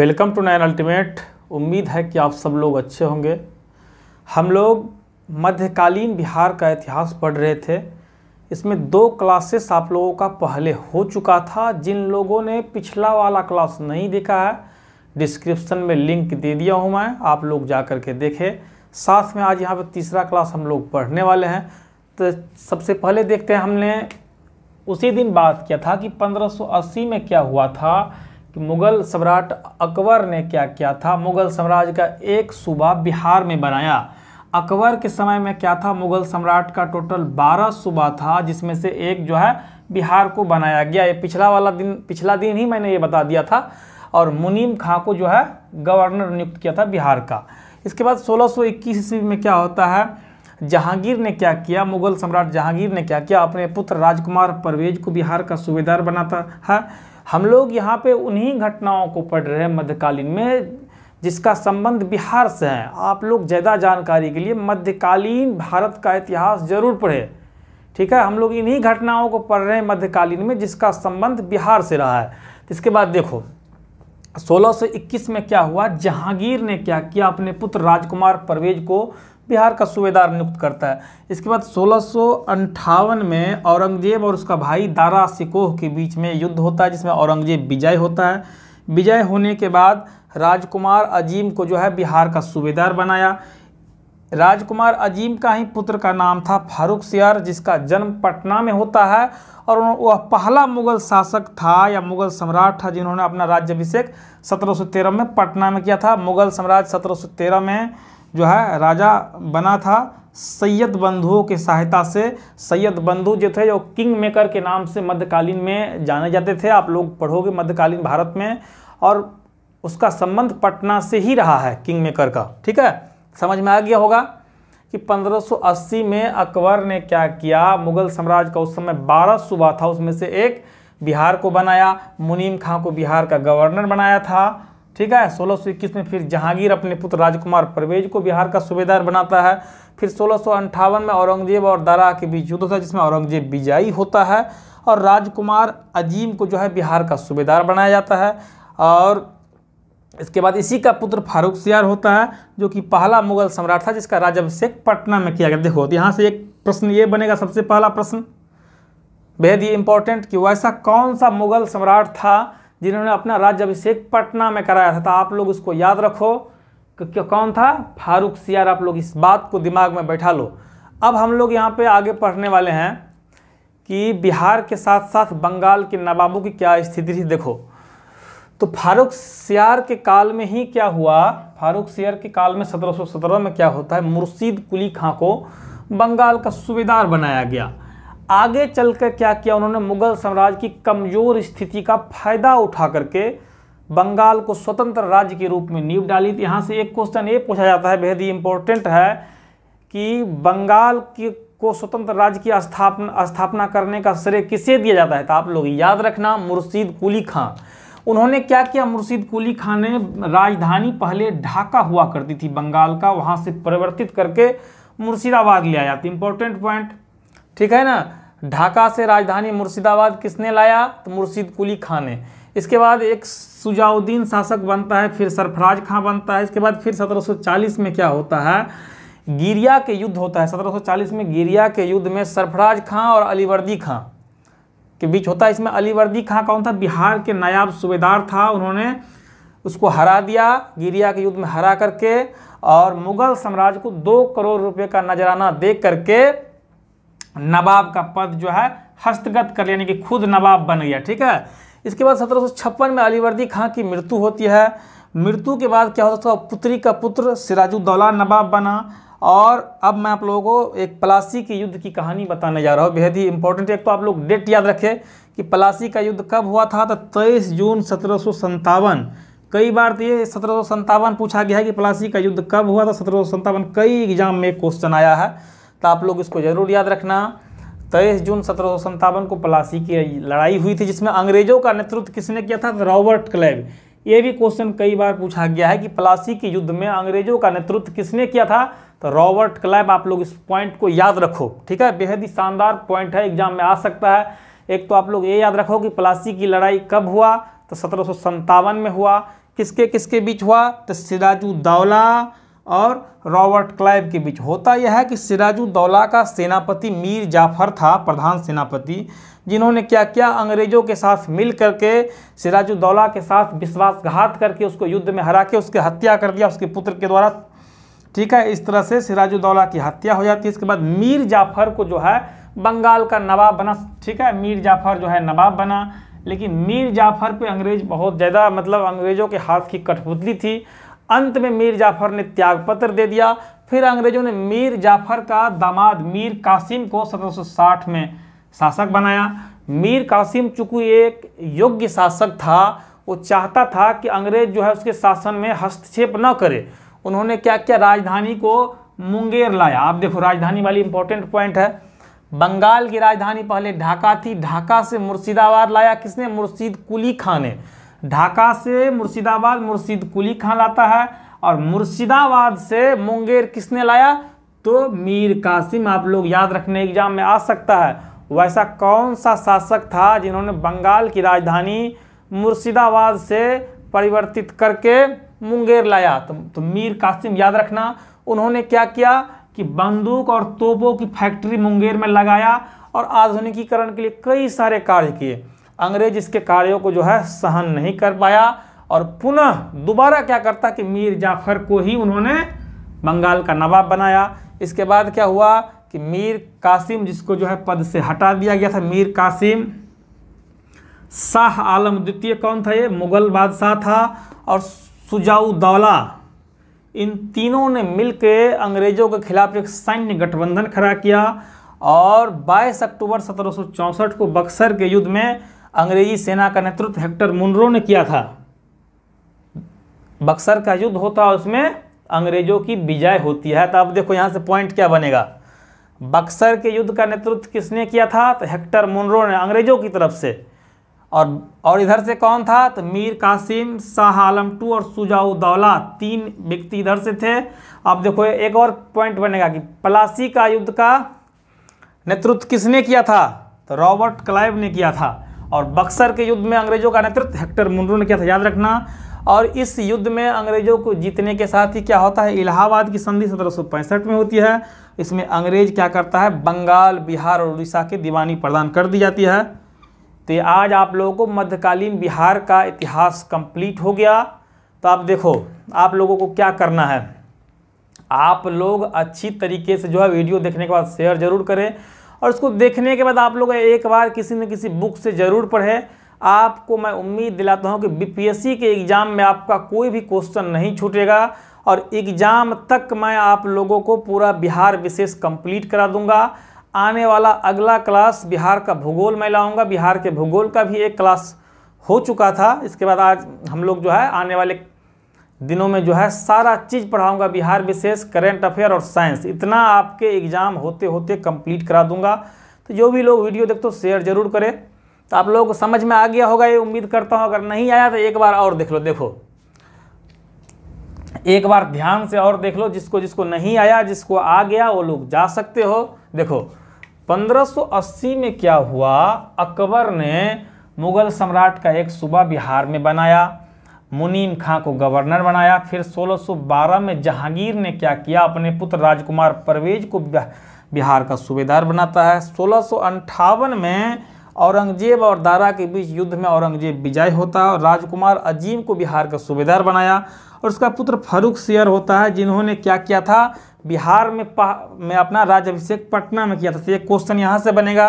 welcome to nine ultimate उम्मीद है कि आप सब लोग अच्छे होंगे हम लोग मध्यकालीन बिहार का इतिहास पढ़ रहे थे इसमें दो क्लासेस आप लोगों का पहले हो चुका था जिन लोगों ने पिछला वाला क्लास नहीं देखा है डिस्क्रिप्शन में लिंक दे दिया हूँ मैं आप लोग जा कर के देखें साथ में आज यहाँ पर तीसरा क्लास हम लोग पढ़ने वाले हैं तो सबसे पहले देखते हैं हमने उसी दिन बात किया था कि पंद्रह में क्या हुआ था कि मुग़ल सम्राट अकबर ने क्या किया था मुग़ल साम्राज्य का एक सूबा बिहार में बनाया अकबर के समय में क्या था मुग़ल सम्राट का टोटल बारह सूबा था जिसमें से एक जो है बिहार को बनाया गया ये पिछला वाला दिन पिछला दिन ही मैंने ये बता दिया था और मुनीम खां को जो है गवर्नर नियुक्त किया था बिहार का इसके बाद सोलह ईस्वी में क्या होता है जहांगीर ने क्या किया मुगल सम्राट जहांगीर ने क्या किया अपने पुत्र राजकुमार परवेज को बिहार का सूबेदार बनाता है हम लोग यहाँ पे उन्हीं घटनाओं को पढ़ रहे हैं मध्यकालीन में जिसका संबंध बिहार से है आप लोग ज़्यादा जानकारी के लिए मध्यकालीन भारत का इतिहास जरूर पढ़े ठीक है हम लोग इन्हीं घटनाओं को पढ़ रहे हैं मध्यकालीन में जिसका संबंध बिहार से रहा है इसके बाद देखो 1621 में क्या हुआ जहांगीर ने क्या किया अपने पुत्र राजकुमार परवेज को बिहार का सूबेदार नियुक्त करता है इसके बाद सोलह में औरंगजेब और उसका भाई दारा सिकोह के बीच में युद्ध होता है जिसमें औरंगजेब विजय होता है विजय होने के बाद राजकुमार अजीम को जो है बिहार का सूबेदार बनाया राजकुमार अजीम का ही पुत्र का नाम था फारूक सियार जिसका जन्म पटना में होता है और वह पहला मुगल शासक था या मुगल सम्राट था जिन्होंने अपना राज्याभिषेक 1713 में पटना में किया था मुगल साम्राज्य 1713 में जो है राजा बना था सैयद बंधुओं की सहायता से सैयद बंधु जो थे जो किंग मेकर के नाम से मध्यकालीन में जाने जाते थे आप लोग पढ़ोगे मध्यकालीन भारत में और उसका संबंध पटना से ही रहा है किंग मेकर का ठीक है समझ में आ गया होगा कि 1580 में अकबर ने क्या किया मुगल साम्राज्य का उस समय 12 सूबा था उसमें से एक बिहार को बनाया मुनीम खां को बिहार का गवर्नर बनाया था ठीक है सोलह में फिर जहांगीर अपने पुत्र राजकुमार परवेज को बिहार का सूबेदार बनाता है फिर सोलह में औरंगजेब और दारा के बीच युद्ध होता जिसमें औरंगजेब विजयी होता है और राजकुमार अजीम को जो है बिहार का सूबेदार बनाया जाता है और इसके बाद इसी का पुत्र फारूक सियार होता है जो कि पहला मुगल सम्राट था जिसका राजाभिषेक पटना में किया गया देखो यहाँ से एक प्रश्न ये बनेगा सबसे पहला प्रश्न बेहद ही इंपॉर्टेंट कि वैसा कौन सा मुगल सम्राट था जिन्होंने अपना राज्य अभिषेक पटना में कराया था तो आप लोग उसको याद रखो कि कौन था फारूक सियार आप लोग इस बात को दिमाग में बैठा लो अब हम लोग यहाँ पे आगे पढ़ने वाले हैं कि बिहार के साथ साथ बंगाल के नवाबों की क्या स्थिति थी देखो तो फारूक सियार के काल में ही क्या हुआ फारूक सियार के काल में 1717 में क्या होता है मुर्शीद कुली खां को बंगाल का सूबेदार बनाया गया आगे चलकर क्या किया उन्होंने मुगल साम्राज्य की कमज़ोर स्थिति का फायदा उठा करके बंगाल को स्वतंत्र राज्य के रूप में नींव डाली थी यहाँ से एक क्वेश्चन ये पूछा जाता है बेहद ही इम्पोर्टेंट है कि बंगाल की को स्वतंत्र राज्य की स्थापना स्थापना करने का श्रेय किसे दिया जाता है तो आप लोग याद रखना मुर्शीद कुली खां उन्होंने क्या किया मुर्शीद कुली खां ने राजधानी पहले ढाका हुआ करती थी बंगाल का वहाँ से परिवर्तित करके मुर्शिदाबाद ले आया था इम्पोर्टेंट पॉइंट ठीक है ना ढाका से राजधानी मुर्शिदाबाद किसने लाया तो मुर्शिद कुली खां ने इसके बाद एक सुजाउद्दीन शासक बनता है फिर सरफराज खां बनता है इसके बाद फिर 1740 में क्या होता है गिरिया के युद्ध होता है 1740 में गिरिया के युद्ध में सरफराज खां और अलीवर्दी खां के बीच होता है इसमें अलीवर्दी खां कौन था बिहार के नायाब सूबेदार था उन्होंने उसको हरा दिया गिरिया के युद्ध में हरा करके और मुगल साम्राज्य को दो करोड़ रुपये का नजराना दे करके नवाब का पद जो है हस्तगत कर यानी कि खुद नवाब बन गया ठीक है इसके बाद सत्रह में अलीवर्दी खां की मृत्यु होती है मृत्यु के बाद क्या होता था पुत्री का पुत्र सिराजुद्दौला नवाब बना और अब मैं आप लोगों को एक पलासी के युद्ध की कहानी बताने जा रहा हूँ बेहद ही इंपॉर्टेंट एक तो आप लोग डेट याद रखें कि पलासी का युद्ध कब हुआ था तो तेईस जून सत्रह कई बार तो ये सत्रह पूछा गया है कि पलासी का युद्ध कब हुआ था सत्रह कई एग्जाम में क्वेश्चन आया है तो आप लोग इसको ज़रूर याद रखना तेईस जून सत्रह को पलासी की लड़ाई हुई थी जिसमें अंग्रेजों का नेतृत्व किसने किया था रॉबर्ट क्लैब ये भी क्वेश्चन कई बार पूछा गया है कि पलासी के युद्ध में अंग्रेजों का नेतृत्व किसने किया था तो रॉबर्ट क्लैब आप लोग इस पॉइंट को याद रखो ठीक है बेहद ही शानदार पॉइंट है एग्जाम में आ सकता है एक तो आप लोग ये याद रखो कि पलासी की लड़ाई कब हुआ तो सत्रह में हुआ किसके किसके बीच हुआ तो सिराजुद्दौला और रॉबर्ट क्लाइव के बीच होता यह है कि सिराजुद्दौला का सेनापति मीर जाफर था प्रधान सेनापति जिन्होंने क्या किया अंग्रेज़ों के साथ मिल करके सिराजुद्दौला के साथ विश्वासघात करके उसको युद्ध में हरा के उसकी हत्या कर दिया उसके पुत्र के द्वारा ठीक है इस तरह से सिराजुद्दौला की हत्या हो जाती है इसके बाद मीर जाफर को जो है बंगाल का नवाब बना ठीक है मीर जाफर जो है नवाब बना लेकिन मीर जाफर पे अंग्रेज बहुत ज़्यादा मतलब अंग्रेज़ों के हाथ की कठपुतली थी अंत में मीर जाफर ने त्यागपत्र दे दिया फिर अंग्रेजों ने मीर जाफर का दामाद मीर कासिम को 1760 में शासक बनाया मीर कासिम चूंकि एक योग्य शासक था वो चाहता था कि अंग्रेज जो है उसके शासन में हस्तक्षेप न करे उन्होंने क्या क्या राजधानी को मुंगेर लाया आप देखो राजधानी वाली इंपॉर्टेंट पॉइंट है बंगाल की राजधानी पहले ढाका थी ढाका से मुर्शिदाबाद लाया किसने मुर्शीद कुली खान ने ढाका से मुर्शिदाबाद मुर्शिद कुली खान लाता है और मुर्शिदाबाद से मुंगेर किसने लाया तो मीर कासिम आप लोग याद रखने एग्जाम में आ सकता है वैसा कौन सा शासक था जिन्होंने बंगाल की राजधानी मुर्शिदाबाद से परिवर्तित करके मुंगेर लाया तो, तो मीर कासिम याद रखना उन्होंने क्या किया कि बंदूक और तोपों की फैक्ट्री मुंगेर में लगाया और आधुनिकीकरण के लिए कई सारे कार्य किए अंग्रेज इसके कार्यों को जो है सहन नहीं कर पाया और पुनः दोबारा क्या करता कि मीर जाफर को ही उन्होंने बंगाल का नवाब बनाया इसके बाद क्या हुआ कि मीर कासिम जिसको जो है पद से हटा दिया गया था मीर कासिम शाह आलम द्वितीय कौन था ये मुग़ल बादशाह था और सुजाउदौला इन तीनों ने मिल के अंग्रेज़ों के खिलाफ एक सैन्य गठबंधन खड़ा किया और 22 अक्टूबर सत्रह को बक्सर के युद्ध में अंग्रेजी सेना का नेतृत्व हेक्टर मुनरो ने किया था बक्सर का युद्ध होता है उसमें अंग्रेजों की विजय होती है तो अब देखो यहाँ से पॉइंट क्या बनेगा बक्सर के युद्ध का नेतृत्व किसने किया था तो हेक्टर मुनरो ने अंग्रेजों की तरफ से और और इधर से कौन था तो मीर कासिम शाह आलम टू और सुजाउदौला तीन व्यक्ति इधर से थे अब देखो एक और पॉइंट बनेगा कि पलासी का युद्ध का नेतृत्व किसने किया था तो रॉबर्ट क्लाइव ने किया था और बक्सर के युद्ध में अंग्रेजों का नेतृत्व हेक्टर मुंडो ने किया था याद रखना और इस युद्ध में अंग्रेजों को जीतने के साथ ही क्या होता है इलाहाबाद की संधि सत्रह में होती है इसमें अंग्रेज क्या करता है बंगाल बिहार और उड़ीसा की दीवानी प्रदान कर दी जाती है तो आज आप लोगों को मध्यकालीन बिहार का इतिहास कंप्लीट हो गया तो आप देखो आप लोगों को क्या करना है आप लोग अच्छी तरीके से जो है वीडियो देखने के बाद शेयर जरूर करें और इसको देखने के बाद आप लोग एक बार किसी न किसी बुक से ज़रूर पढ़ें आपको मैं उम्मीद दिलाता हूँ कि बीपीएससी के एग्ज़ाम में आपका कोई भी क्वेश्चन नहीं छूटेगा और एग्ज़ाम तक मैं आप लोगों को पूरा बिहार विशेष कंप्लीट करा दूंगा आने वाला अगला क्लास बिहार का भूगोल मैं लाऊंगा बिहार के भूगोल का भी एक क्लास हो चुका था इसके बाद आज हम लोग जो है आने वाले दिनों में जो है सारा चीज़ पढ़ाऊंगा बिहार विशेष करेंट अफेयर और साइंस इतना आपके एग्ज़ाम होते होते कंप्लीट करा दूंगा तो जो भी लोग वीडियो देखते हो शेयर जरूर करें तो आप लोगों को समझ में आ गया होगा ये उम्मीद करता हूँ अगर नहीं आया तो एक बार और देख लो देखो एक बार ध्यान से और देख लो जिसको जिसको नहीं आया जिसको आ गया वो लोग जा सकते हो देखो 1580 में क्या हुआ अकबर ने मुगल सम्राट का एक सूबा बिहार में बनाया मुनीम खां को गवर्नर बनाया फिर 1612 में जहांगीर ने क्या किया अपने पुत्र राजकुमार परवेज को बिहार का सूबेदार बनाता है सोलह में औरंगजेब और दारा के बीच युद्ध में औरंगजेब विजय होता है और राजकुमार अजीम को बिहार का सूबेदार बनाया और उसका पुत्र फरूख शेयर होता है जिन्होंने क्या किया था बिहार में में अपना राज्यभिषेक पटना में किया था तो ये क्वेश्चन यहाँ से बनेगा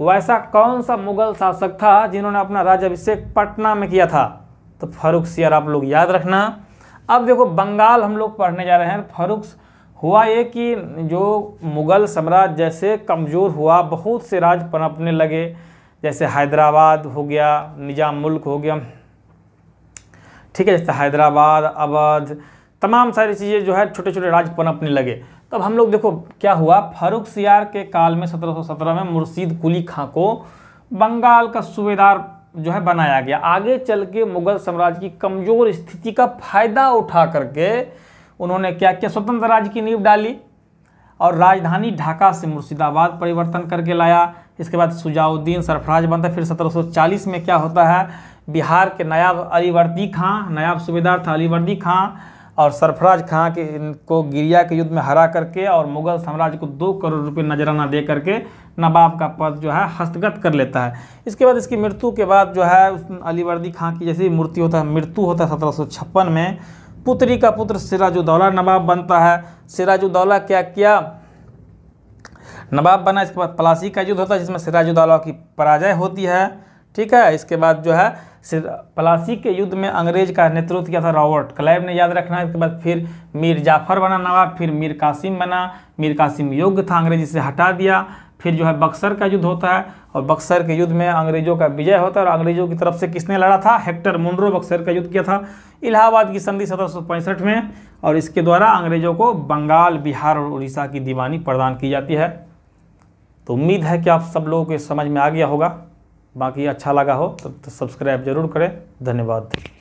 वैसा कौन सा मुगल शासक था जिन्होंने अपना राज्यभिषेक पटना में किया था तो फरुख यार आप लोग याद रखना अब देखो बंगाल हम लोग पढ़ने जा रहे हैं फरुख हुआ ये कि जो मुग़ल साम्राज्य जैसे कमज़ोर हुआ बहुत से राज पनपने लगे जैसे हैदराबाद हो गया निज़ाम मुल्क हो गया ठीक है जैसे हैदराबाद अवध तमाम सारी चीज़ें जो है छोटे छोटे राज पनपने लगे तो अब हम लोग देखो क्या हुआ फारूक सियार के काल में 1717 में मुर्शीद कुली खां को बंगाल का सूबेदार जो है बनाया गया आगे चल के मुगल साम्राज्य की कमज़ोर स्थिति का फायदा उठा करके उन्होंने क्या किया स्वतंत्र राज्य की नींव डाली और राजधानी ढाका से मुर्शिदाबाद परिवर्तन करके लाया इसके बाद सुजाउद्दीन सरफराज बनता फिर 1740 में क्या होता है बिहार के नायाब अलीवर्दी खां नायाब सूबेदार था अलीवर्दी खां और सरफराज खां के इनको गिरिया के युद्ध में हरा करके और मुगल साम्राज्य को दो करोड़ रुपये नजराना दे करके नवाब का पद जो है हस्तगत कर लेता है इसके बाद इसकी मृत्यु के बाद जो है उस अलीवर्दी खां की जैसी मूर्ति होता है मृत्यु होता है सत्रह में पुत्री का पुत्र सिराजुद्दौला नवाब बनता है सिराजुद्दौला क्या किया नवाब बना इसके बाद पलासी का युद्ध होता है जिसमें सिराजुद्दौला की पराजय होती है ठीक है इसके बाद जो है पलासी के युद्ध में अंग्रेज का नेतृत्व किया था रॉबर्ट क्लाइव ने याद रखना है इसके बाद फिर मीर जाफर बना नवाब फिर मीर कासिम बना मीर कासिम योग्य था अंग्रेज इसे हटा दिया फिर जो है बक्सर का युद्ध होता है और बक्सर के युद्ध में अंग्रेजों का विजय होता है और अंग्रेजों की तरफ से किसने लड़ा था हेक्टर मुंड्रो बक्सर का युद्ध किया था इलाहाबाद की संधि सत्रह में और इसके द्वारा अंग्रेजों को बंगाल बिहार और उड़ीसा की दीवानी प्रदान की जाती है तो उम्मीद है कि आप सब लोगों को समझ में आ गया होगा बाकी अच्छा लगा हो तो, तो सब्सक्राइब जरूर करें धन्यवाद